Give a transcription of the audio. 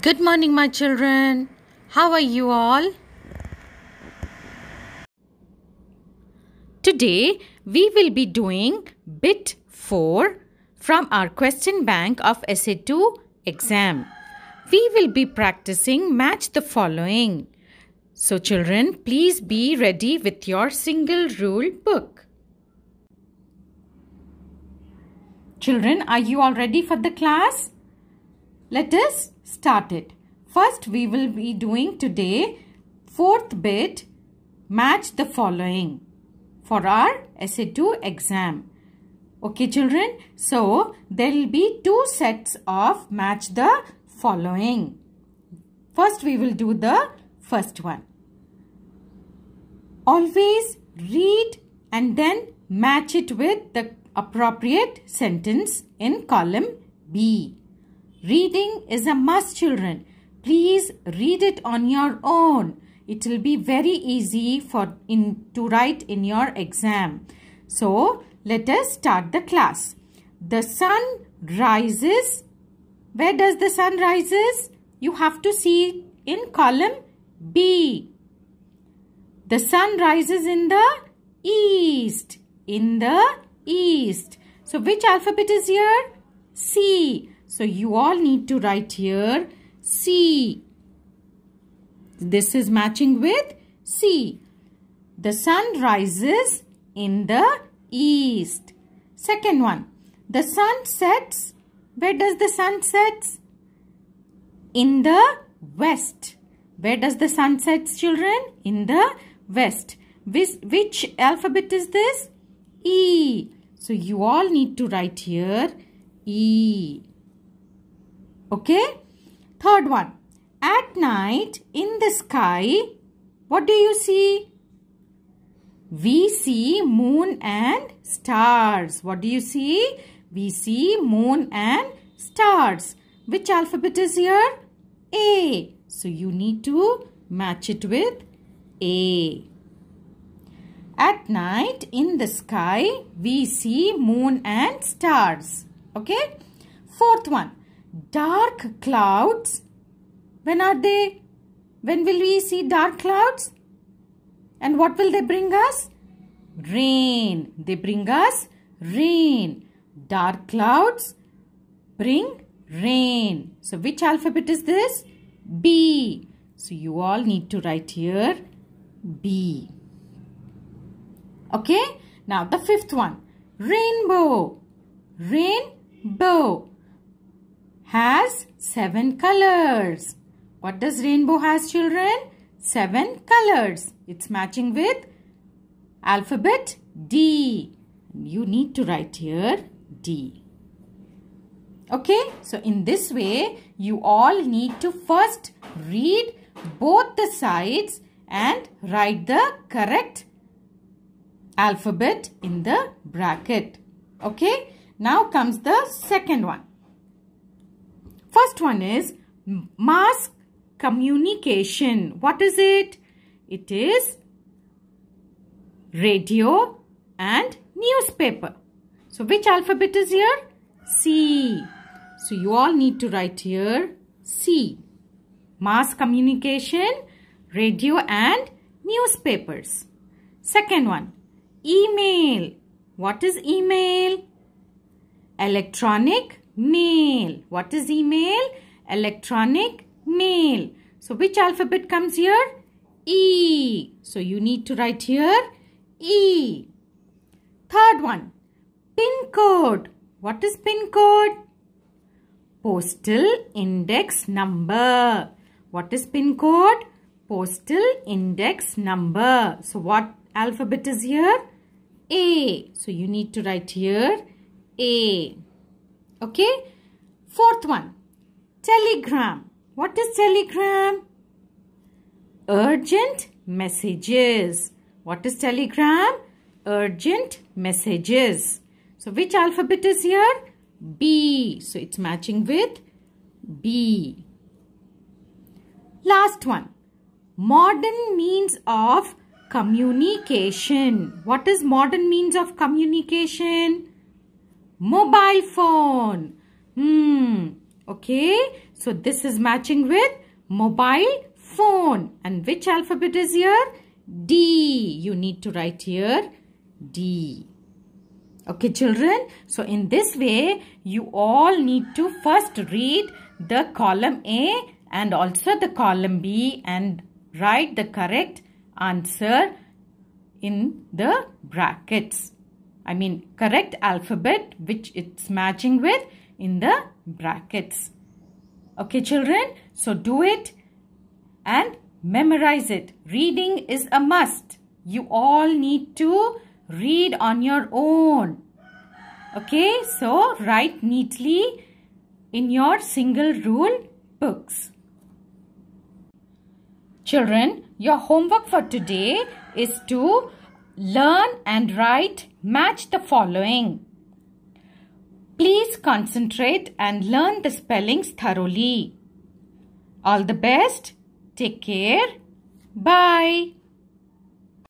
Good morning, my children. How are you all? Today, we will be doing Bit 4 from our question bank of sa 2 exam. We will be practicing Match the Following. So, children, please be ready with your single rule book. Children, are you all ready for the class? Let us started. First we will be doing today fourth bit match the following for our essay 2 exam. Okay children, so there will be two sets of match the following. First we will do the first one. Always read and then match it with the appropriate sentence in column B. Reading is a must children. Please read it on your own. It will be very easy for in to write in your exam. So let us start the class. The sun rises. Where does the sun rises? You have to see in column B. The sun rises in the east. In the east. So which alphabet is here? C. So you all need to write here C. This is matching with C. The sun rises in the east. Second one. The sun sets. Where does the sun sets? In the west. Where does the sun sets children? In the west. Which, which alphabet is this? E. So you all need to write here E. Okay. Third one. At night in the sky, what do you see? We see moon and stars. What do you see? We see moon and stars. Which alphabet is here? A. So you need to match it with A. At night in the sky, we see moon and stars. Okay. Fourth one dark clouds when are they when will we see dark clouds and what will they bring us rain they bring us rain dark clouds bring rain so which alphabet is this b so you all need to write here b okay now the fifth one rainbow rainbow has seven colors. What does rainbow has children? Seven colors. It's matching with alphabet D. You need to write here D. Okay, so in this way, you all need to first read both the sides and write the correct alphabet in the bracket. Okay, now comes the second one. First one is mass communication. What is it? It is radio and newspaper. So which alphabet is here? C. So you all need to write here C. Mass communication, radio and newspapers. Second one, email. What is email? Electronic mail. What is email? Electronic mail. So which alphabet comes here? E. So you need to write here E. Third one, pin code. What is pin code? Postal index number. What is pin code? Postal index number. So what alphabet is here? A. So you need to write here A. Okay. Fourth one. Telegram. What is telegram? Urgent messages. What is telegram? Urgent messages. So which alphabet is here? B. So it's matching with B. Last one. Modern means of communication. What is modern means of communication? mobile phone. Hmm. Okay. So this is matching with mobile phone. And which alphabet is here? D. You need to write here D. Okay children. So in this way you all need to first read the column A and also the column B and write the correct answer in the brackets. I mean correct alphabet which it's matching with in the brackets. Okay children, so do it and memorize it. Reading is a must. You all need to read on your own. Okay, so write neatly in your single rule books. Children, your homework for today is to Learn and write match the following. Please concentrate and learn the spellings thoroughly. All the best. Take care. Bye.